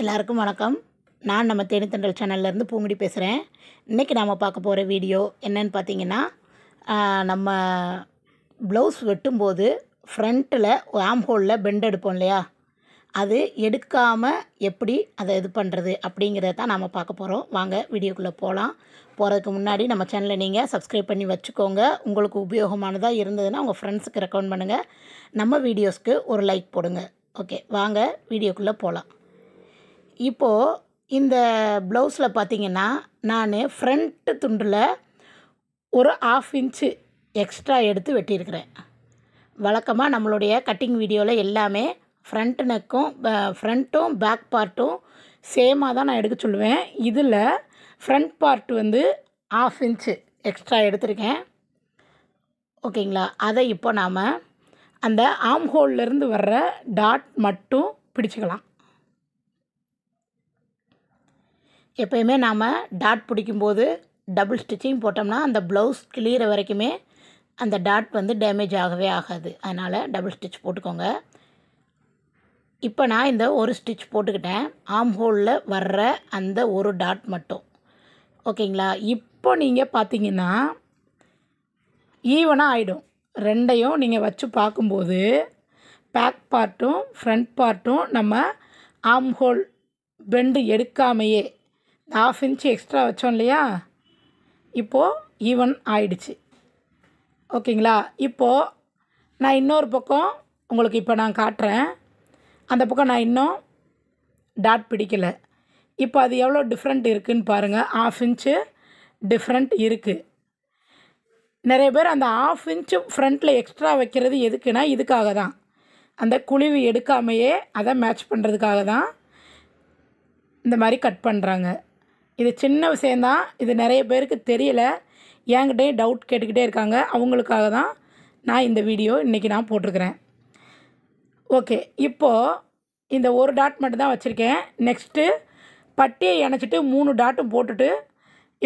எல்லாருக்கும் வணக்கம் நான் நம்ம தேனித்தண்டல் சேனல்லேருந்து பூங்குடி பேசுகிறேன் இன்றைக்கி நாம் பார்க்க போகிற வீடியோ என்னன்னு பார்த்தீங்கன்னா நம்ம ப்ளவுஸ் வெட்டும்போது ஃப்ரண்ட்டில் ஆம் ஹோலில் பெண்ட் எடுப்போம் இல்லையா அது எடுக்காமல் எப்படி அதை இது பண்ணுறது அப்படிங்கிறத தான் நாம் பார்க்க போகிறோம் வாங்க வீடியோக்குள்ளே போகலாம் போகிறதுக்கு முன்னாடி நம்ம சேனலை நீங்கள் சப்ஸ்கிரைப் பண்ணி வச்சுக்கோங்க உங்களுக்கு உபயோகமானதாக இருந்ததுன்னா உங்கள் ஃப்ரெண்ட்ஸுக்கு ரெக்கமெண்ட் பண்ணுங்கள் நம்ம வீடியோஸ்க்கு ஒரு லைக் போடுங்க ஓகே வாங்க வீடியோக்குள்ளே போகலாம் இப்போது இந்த ப்ளவுஸில் பார்த்தீங்கன்னா நான் ஃப்ரண்ட்டு துண்டில் ஒரு ஆஃப் இன்ச்சு எக்ஸ்ட்ரா எடுத்து வெட்டியிருக்கிறேன் வழக்கமாக நம்மளுடைய கட்டிங் வீடியோவில் எல்லாமே ஃப்ரண்ட் நெக்கும் ஃப்ரண்ட்டும் பேக் பார்ட்டும் சேமாக தான் நான் எடுக்க சொல்லுவேன் இதில் ஃப்ரண்ட் பார்ட் வந்து ஆஃப் இன்ச்சு எக்ஸ்ட்ரா எடுத்திருக்கேன் ஓகேங்களா அதை இப்போ நாம் அந்த ஆம் ஹோல்லேருந்து வர்ற டாட் மட்டும் பிடிச்சிக்கலாம் எப்போயுமே நாம் டாட் பிடிக்கும்போது டபுள் ஸ்டிச்சிங் போட்டோம்னா அந்த ப்ளவுஸ் கிளியிற வரைக்குமே அந்த டாட் வந்து டேமேஜ் ஆகவே ஆகாது அதனால் டபுள் ஸ்டிச் போட்டுக்கோங்க இப்போ நான் இந்த ஒரு ஸ்டிச் போட்டுக்கிட்டேன் ஆம் ஹோலில் வர்ற அந்த ஒரு டாட் மட்டும் ஓகேங்களா இப்போ நீங்கள் பார்த்தீங்கன்னா ஈவனாக ஆகிடும் ரெண்டையும் நீங்கள் வச்சு பார்க்கும்போது பேக் பார்ட்டும் ஃப்ரண்ட் பார்ட்டும் நம்ம ஆம் ஹோல் பெண்டு எடுக்காமையே ஹாஃப் இன்ச்சு எக்ஸ்ட்ரா வச்சோம் இல்லையா இப்போது ஈவன் ஆயிடுச்சு ஓகேங்களா இப்போது நான் இன்னொரு பக்கம் உங்களுக்கு இப்போ நான் காட்டுறேன் அந்த பக்கம் நான் இன்னும் டாட் பிடிக்கலை இப்போ அது எவ்வளோ டிஃப்ரெண்ட் இருக்குதுன்னு பாருங்கள் ஆஃப் இன்ச்சு டிஃப்ரெண்ட் இருக்குது நிறைய பேர் அந்த ஆஃப் இன்ச்சு ஃப்ரண்ட்டில் எக்ஸ்ட்ரா வைக்கிறது எதுக்குன்னா இதுக்காக தான் அந்த குழிவு எடுக்காமையே அதை மேட்ச் பண்ணுறதுக்காக தான் இந்த மாதிரி கட் பண்ணுறாங்க இது சின்ன விஷயந்தான் இது நிறைய பேருக்கு தெரியல என்கிட்டயும் டவுட் கேட்டுக்கிட்டே இருக்காங்க அவங்களுக்காக தான் நான் இந்த வீடியோ இன்றைக்கி நான் போட்டிருக்கிறேன் ஓகே இப்போது இந்த ஒரு டாட் மட்டும் தான் வச்சுருக்கேன் நெக்ஸ்ட்டு பட்டியை இணைச்சிட்டு மூணு டாட்டும் போட்டுட்டு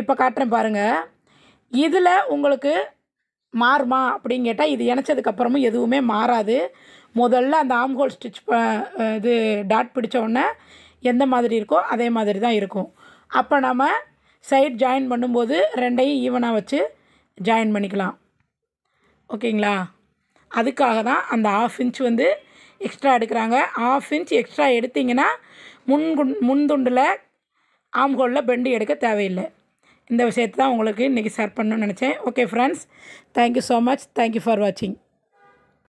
இப்போ காட்டுறேன் பாருங்கள் இதில் உங்களுக்கு மாறுமா அப்படின்னு கேட்டால் இது இணைச்சதுக்கப்புறமும் எதுவுமே மாறாது முதல்ல அந்த ஆம்ஹோல் ஸ்டிச் இது டாட் பிடிச்ச உடனே எந்த மாதிரி இருக்கோ அதே மாதிரி தான் இருக்கும் அப்போ நம்ம சைட் ஜாயின் பண்ணும்போது ரெண்டையும் ஈவனாக வச்சு ஜாயின் பண்ணிக்கலாம் ஓகேங்களா அதுக்காக தான் அந்த ஆஃப் இன்ச் வந்து எக்ஸ்ட்ரா எடுக்கிறாங்க ஆஃப் இன்ச் எக்ஸ்ட்ரா எடுத்திங்கன்னா முன் முன்துண்டில் ஆம்கோலில் பெண்டு எடுக்க தேவையில்லை இந்த விஷயத்தை தான் உங்களுக்கு இன்றைக்கி ஷேர் பண்ணணும்னு நினச்சேன் okay friends thank you so much thank you for வாட்சிங்